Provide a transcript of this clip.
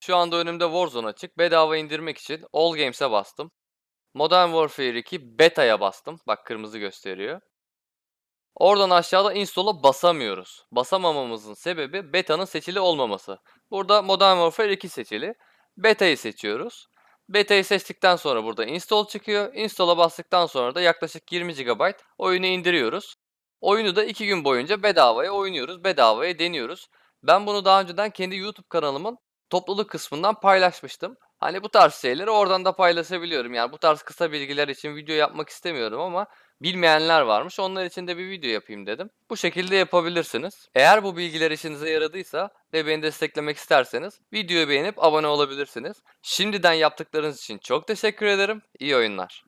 Şu anda önümde Warzone açık. Bedava indirmek için All Games'e bastım. Modern Warfare 2 Beta'ya bastım. Bak kırmızı gösteriyor. Oradan aşağıda install'a basamıyoruz. Basamamamızın sebebi beta'nın seçili olmaması. Burada Modern Warfare 2 seçili. Beta'yı seçiyoruz. Beta'yı seçtikten sonra burada install çıkıyor. Install'a bastıktan sonra da yaklaşık 20 GB oyunu indiriyoruz. Oyunu da 2 gün boyunca bedavaya oynuyoruz, bedavaya deniyoruz. Ben bunu daha önceden kendi YouTube kanalımın topluluk kısmından paylaşmıştım. Hani bu tarz şeyleri oradan da paylaşabiliyorum. Yani bu tarz kısa bilgiler için video yapmak istemiyorum ama bilmeyenler varmış. Onlar için de bir video yapayım dedim. Bu şekilde yapabilirsiniz. Eğer bu bilgiler işinize yaradıysa ve beni desteklemek isterseniz videoyu beğenip abone olabilirsiniz. Şimdiden yaptıklarınız için çok teşekkür ederim. İyi oyunlar.